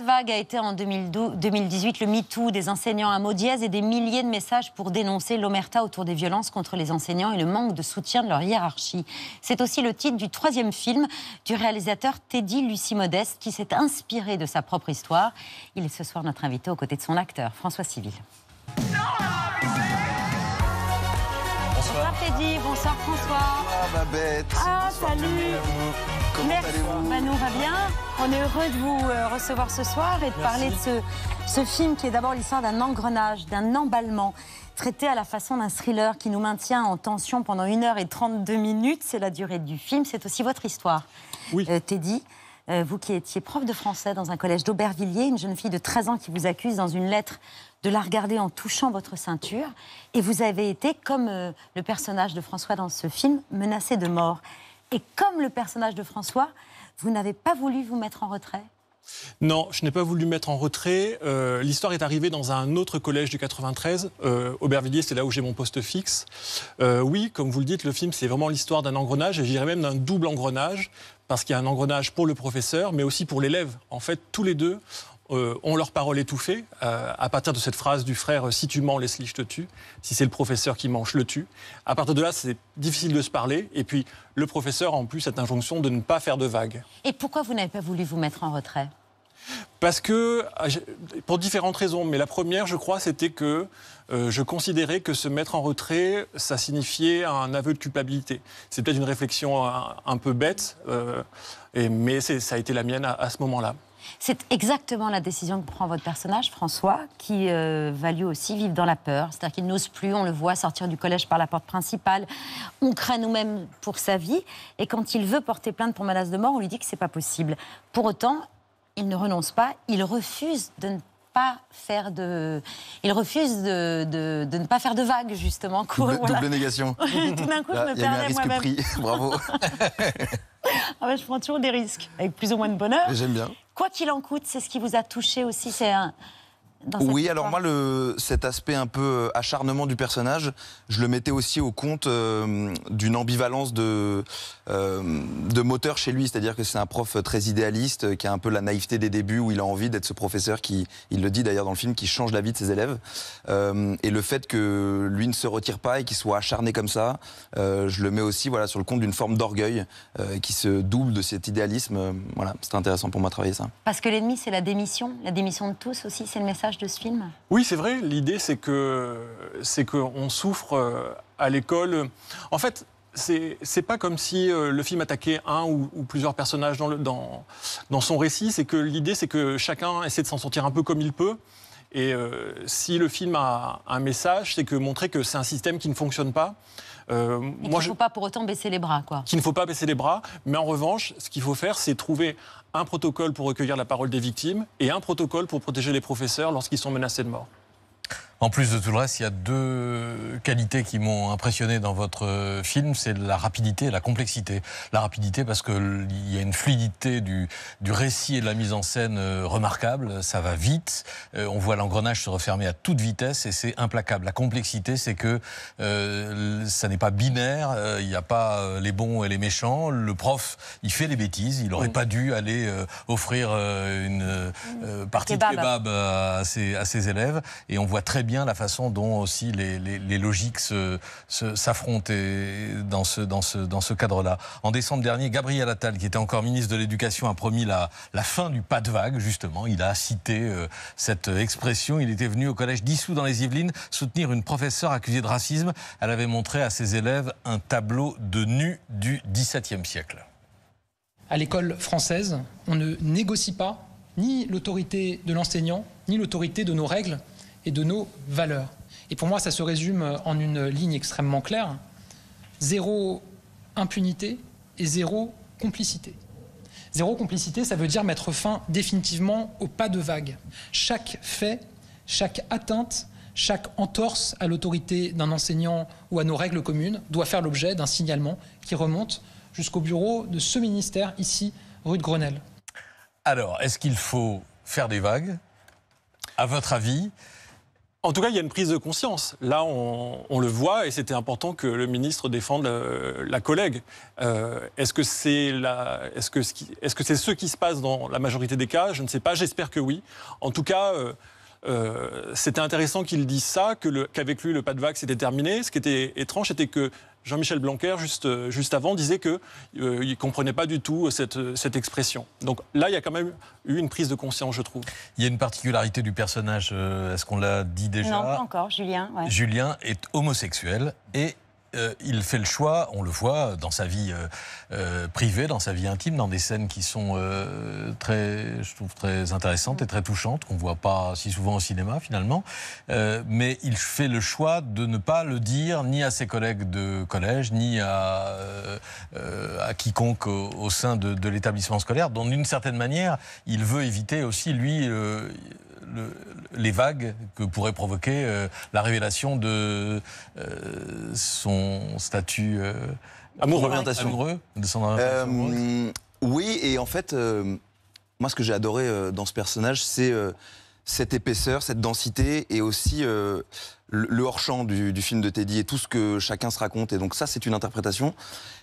vague a été en 2018 le MeToo, des enseignants à mots et des milliers de messages pour dénoncer l'omerta autour des violences contre les enseignants et le manque de soutien de leur hiérarchie. C'est aussi le titre du troisième film du réalisateur Teddy Lucie Modeste qui s'est inspiré de sa propre histoire. Il est ce soir notre invité aux côtés de son acteur, François Civil. Teddy, bonsoir François. Ah ma bête. Ah salut. Merci. Bah, on va bien. On est heureux de vous euh, recevoir ce soir et de parler de ce, film qui est d'abord l'histoire d'un engrenage, d'un emballement traité à la façon d'un thriller qui nous maintient en tension pendant 1h et 32 minutes. C'est la durée du film. C'est aussi votre histoire, oui. Euh, Teddy. Euh, vous qui étiez prof de français dans un collège d'Aubervilliers, une jeune fille de 13 ans qui vous accuse dans une lettre de la regarder en touchant votre ceinture. Et vous avez été, comme euh, le personnage de François dans ce film, menacé de mort. Et comme le personnage de François, vous n'avez pas voulu vous mettre en retrait non, je n'ai pas voulu mettre en retrait. Euh, l'histoire est arrivée dans un autre collège du 93. Aubervilliers, c'est là où j'ai mon poste fixe. oui, comme vous le dites, le film, c'est vraiment l'histoire d'un engrenage, et je même d'un double engrenage, parce qu'il y a un engrenage pour le professeur, mais aussi pour l'élève. En fait, tous les deux euh, ont leur parole étouffée euh, à partir de cette phrase du frère euh, Si tu mens, laisse-le, je te tue. Si c'est le professeur qui mange, le tue. À partir de là, c'est difficile de se parler. Et puis, le professeur, en plus, cette injonction de ne pas faire de vagues. Et pourquoi vous n'avez pas voulu vous mettre en retrait parce que, ah, pour différentes raisons, mais la première, je crois, c'était que euh, je considérais que se mettre en retrait, ça signifiait un aveu de culpabilité. C'est peut-être une réflexion un, peu bête, euh, et, mais ça a été la mienne à, ce moment-là. C'est exactement la décision que prend votre personnage, François, qui euh, va lui aussi vivre dans la peur. C'est-à-dire qu'il n'ose plus, on le voit sortir du collège par la porte principale. On craint nous-mêmes pour sa vie. Et quand il veut porter plainte pour menace de mort, on lui dit que c'est pas possible. Pour autant, il ne renonce pas, il refuse de ne pas faire de. Il refuse de, ne pas faire de vagues, justement. Double, négation. Tout d'un coup, je me perdais moi-même. Pris. Bravo. Ah je prends toujours des risques, avec plus ou moins de bonheur. J'aime bien. Quoi qu'il en coûte, c'est ce qui vous a touché aussi. C'est un, oui, alors moi, cet aspect un peu euh, acharnement du personnage, je le mettais aussi au compte euh, d'une ambivalence euh, de, moteur chez lui. C'est-à-dire que c'est un prof très idéaliste, qui a un peu la naïveté des débuts, où il a envie d'être ce professeur qui, il le dit d'ailleurs dans le film, qui change la vie de ses élèves. et le fait que lui ne se retire pas et qu'il soit acharné comme ça, je le mets aussi voilà, sur le compte d'une forme d'orgueil qui se double de cet idéalisme. Voilà, c'était intéressant pour moi de travailler ça. Parce que l'ennemi, c'est la démission, la démission de tous aussi, c'est le message de ce film Oui, c'est vrai. L'idée, c'est que c'est qu'on souffre euh, à l'école. En fait, c'est pas comme si euh, le film attaquait un ou, plusieurs personnages dans, dans, dans son récit. C'est que l'idée, c'est que chacun essaie de s'en sortir un peu comme il peut. Et euh, si le film a un message, c'est que montrer que c'est un système qui ne fonctionne pas. Euh, qu'il ne faut pas pour autant baisser les bras, quoi. Qu'il ne faut pas baisser les bras, mais en revanche, ce qu'il faut faire, c'est trouver un protocole pour recueillir la parole des victimes et un protocole pour protéger les professeurs lorsqu'ils sont menacés de mort. En plus de tout le reste, il y a deux qualités qui m'ont impressionné dans votre euh, film, c'est la rapidité et la complexité. La rapidité parce qu'il y a une fluidité du, du, récit et de la mise en scène euh, remarquable, ça va vite, euh, on voit l'engrenage se refermer à toute vitesse et c'est implacable. La complexité, c'est que ça n'est pas binaire, il n'y a pas les bons et les méchants, le prof, il fait les bêtises, il n'aurait mm. pas dû aller offrir une mm. partie de kebab à ses, à ses élèves et on voit très la façon dont aussi les, logiques s'affrontent se, dans ce, cadre-là. En décembre dernier, Gabriel Attal, qui était encore ministre de l'Éducation, a promis la, fin du pas de vague, justement. Il a cité euh, cette expression. Il était venu au collège dissous dans les Yvelines soutenir une professeure accusée de racisme. Elle avait montré à ses élèves un tableau de nu du XVIIe siècle. À l'école française, on ne négocie pas ni l'autorité de l'enseignant, ni l'autorité de nos règles et de nos valeurs. Et pour moi, ça se résume en une ligne extrêmement claire. Zéro impunité et zéro complicité. Zéro complicité, ça veut dire mettre fin définitivement au pas de vague. Chaque fait, chaque atteinte, chaque entorse à l'autorité d'un enseignant ou à nos règles communes doit faire l'objet d'un signalement qui remonte jusqu'au bureau de ce ministère ici, rue de Grenelle. Alors, est-ce qu'il faut faire des vagues À votre avis, en tout cas, il y a une prise de conscience. Là, on, le voit et c'était important que le ministre défende euh, la, collègue. Euh, est-ce que c'est ce qui se passe dans la majorité des cas Je ne sais pas. J'espère que oui. En tout cas. Euh, c'était intéressant qu'il dise ça, qu'avec lui le pas de vague s'était terminé. Ce qui était étrange, c'était que Jean-Michel Blanquer, juste, euh, juste avant, disait qu'il euh, il ne comprenait pas du tout euh, cette, cette, expression. Donc là, il y a quand même eu une prise de conscience, je trouve. Il y a une particularité du personnage, est-ce qu'on l'a dit déjà Non, pas encore, Julien. Julien est homosexuel et euh, il fait le choix, on le voit dans sa vie euh, euh, privée, dans sa vie intime, dans des scènes qui sont très, je trouve, très intéressantes et très touchantes, qu'on ne voit pas si souvent au cinéma finalement. mais il fait le choix de ne pas le dire ni à ses collègues de collège, ni à, à quiconque au, sein de, de l'établissement scolaire, dont d'une certaine manière, il veut éviter aussi, lui, le, les vagues que pourrait provoquer euh, la révélation de euh, son statut euh, amoureux, de Oui, et en fait, moi, ce que j'ai adoré dans ce personnage, c'est cette épaisseur, cette densité, et aussi le hors-champ du, film de Teddy et tout ce que chacun se raconte. Et donc ça, c'est une interprétation.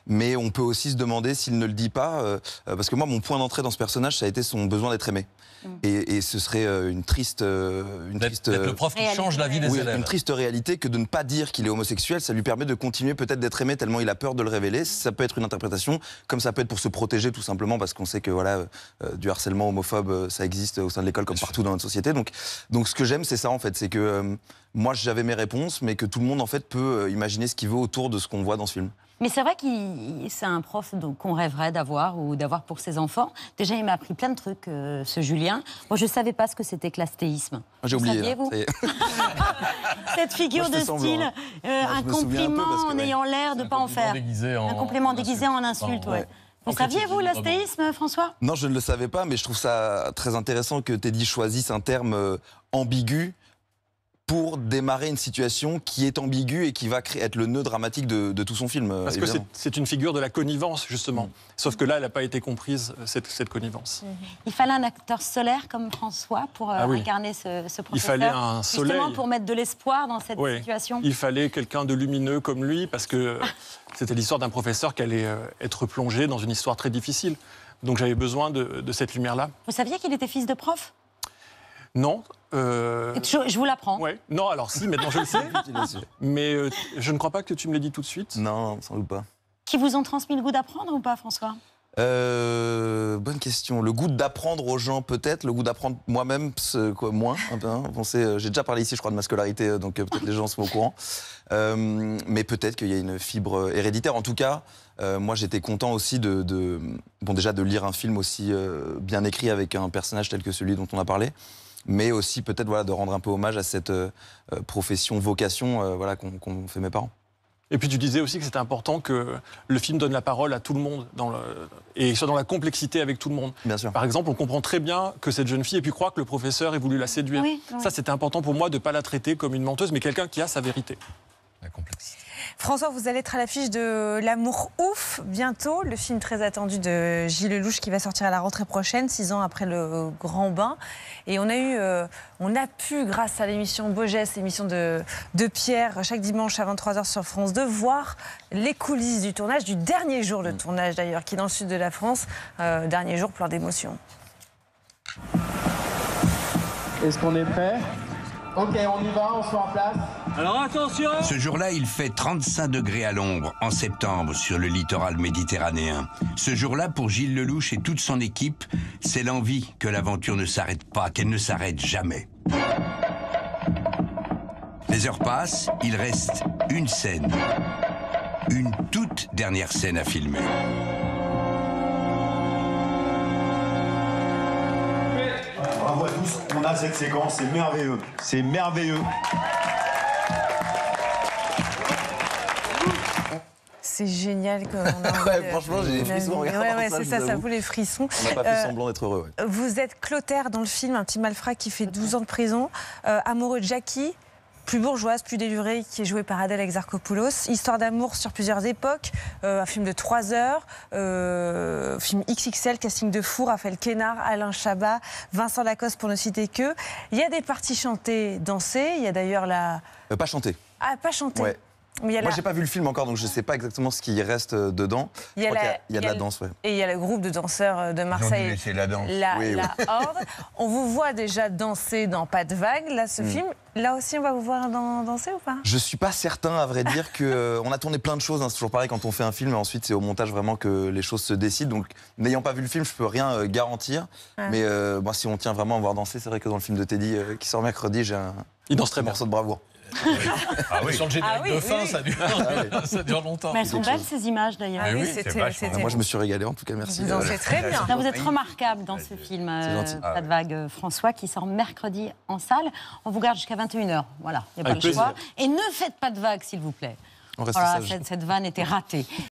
Mais on peut aussi se demander s'il ne le dit pas, euh, euh, parce que moi, mon point d'entrée dans ce personnage, ça a été son besoin d'être aimé. Mm. Et, ce serait euh, une triste, une triste. Une triste réalité que de ne pas dire qu'il est homosexuel, ça lui permet de continuer peut-être d'être aimé tellement il a peur de le révéler. Ça peut être une interprétation, comme ça peut être pour se protéger tout simplement, parce qu'on sait que voilà, du harcèlement homophobe, ça existe au sein de l'école comme partout dans notre société. Donc, donc ce que j'aime, c'est ça en fait, c'est que moi j'avais mes réponses, mais que tout le monde en fait peut euh, imaginer ce qu'il veut autour de ce qu'on voit dans ce film. Mais c'est vrai qu'il, c'est un prof qu'on rêverait d'avoir ou d'avoir pour ses enfants. Déjà, il m'a appris plein de trucs, euh, ce Julien. Moi, je ne savais pas ce que c'était que l'astéisme. Ah, j'ai oublié. Vous Cette figure de style, hein. euh, un compliment en ayant l'air de ne pas en faire. un compliment déguisé en insulte, Vous saviez-vous l'astéisme, François Non, je ne le savais pas, mais je trouve ça très intéressant que Teddy choisisse un terme ambigu pour démarrer une situation qui est ambiguë et qui va être le nœud dramatique de, tout son film. Euh, parce que c'est une figure de la connivence, justement. Mm. Sauf que là, elle n'a pas été comprise, euh, cette, connivence. Mm-hmm. Il fallait un acteur solaire comme François pour euh, ah incarner ce, professeur. Il fallait un soleil. Justement pour mettre de l'espoir dans cette situation. Il fallait quelqu'un de lumineux comme lui, parce que c'était l'histoire d'un professeur qui allait être plongé dans une histoire très difficile. Donc j'avais besoin de cette lumière-là. Vous saviez qu'il était fils de prof non. Euh, je, vous l'apprends. Non, alors si, maintenant je le sais. mais euh, je ne crois pas que tu me l'aies dit tout de suite. Non, sans doute pas. Qui vous ont transmis le goût d'apprendre ou pas, François euh, bonne question. Le goût d'apprendre aux gens, peut-être. Le goût d'apprendre moi-même, euh, quoi, moins. Hein. j'ai déjà parlé ici, je crois, de ma scolarité, donc peut-être les gens sont au courant. mais peut-être qu'il y a une fibre héréditaire. En tout cas, moi, j'étais content aussi de, bon, déjà de lire un film aussi bien écrit avec un personnage tel que celui dont on a parlé mais aussi peut-être voilà, de rendre un peu hommage à cette euh, euh, profession, vocation euh, voilà, qu'ont fait mes parents. Et puis tu disais aussi que c'était important que le film donne la parole à tout le monde dans le... et soit dans la complexité avec tout le monde. Bien sûr. Par exemple, on comprend très bien que cette jeune fille et puis croit que le professeur ait voulu la séduire. Ça, c'était important pour moi de ne pas la traiter comme une menteuse, mais quelqu'un qui a sa vérité. La complexité. François, vous allez être à l'affiche de L'amour ouf bientôt, le film très attendu de Gilles Lelouch qui va sortir à la rentrée prochaine, six ans après le Grand Bain. Et on a eu, euh, on a pu, grâce à l'émission geste », l'émission de, Pierre, chaque dimanche à 23h sur France 2, voir les coulisses du tournage, du dernier jour de mm. tournage d'ailleurs, qui est dans le sud de la France, euh, dernier jour plein d'émotions. Est-ce qu'on est prêt Ok, on y va, on se met en place. Alors attention Ce jour-là, il fait 35 degrés à l'ombre, en septembre, sur le littoral méditerranéen. Ce jour-là, pour Gilles Lelouch et toute son équipe, c'est l'envie que l'aventure ne s'arrête pas, qu'elle ne s'arrête jamais. Les heures passent, il reste une scène. Une toute dernière scène à filmer. on a cette séquence, c'est merveilleux, c'est merveilleux. c'est génial. franchement, j'ai des frissons. Ouais, ouais, ça, ça vous les frissons. On n'a pas fait euh, semblant d'être heureux. Vous êtes Clotaire dans le film, un petit malfrat qui fait 12 ans de prison, euh, amoureux de Jackie plus bourgeoise, plus délurée, qui est jouée par Adèle Exarchopoulos. Histoire d'amour sur plusieurs époques, euh, un film de 3 heures, euh, film XXL, casting de fou, Raphaël Kénard, Alain Chabat, Vincent Lacoste pour ne citer que. Il y a des parties chantées, dansées, il y a d'ailleurs la... Euh, pas chantées. Ah, pas chantées moi, je j'ai pas vu le film encore, donc je sais pas exactement ce qui reste euh, dedans. Il y a, la... y a, de la danse, ouais. Et il y a le groupe de danseurs euh, de Marseille. C'est la danse. La, la Horde. on vous voit déjà danser dans Pas de vague. Là, ce hmm. film, là aussi, on va vous voir danser ou pas Je suis pas certain, à vrai dire, que euh, on a tourné plein de choses. Hein. C'est toujours pareil quand on fait un film, et ensuite c'est au montage vraiment que les choses se décident. Donc, n'ayant pas vu le film, je peux rien garantir. Mais si on tient vraiment à voir danser, c'est vrai que dans le film de Teddy qui sort mercredi, j'ai un, il danse très bien. morceau de bravoure. Ah oui. Sur le générique ah de fin, ça, dure, ah ça dure longtemps. elles sont belles ces images d'ailleurs. Ah moi, je me suis régalé, en tout cas, merci. c'est euh, très bien. vous êtes remarquable dans ce film, euh, Pas de vague euh, François, qui sort mercredi en salle. On vous garde jusqu'à 21h. Voilà, il n'y a pas le choix. Et ne faites pas de vagues, s'il vous plaît. On reste oh cette, cette vanne était ratée.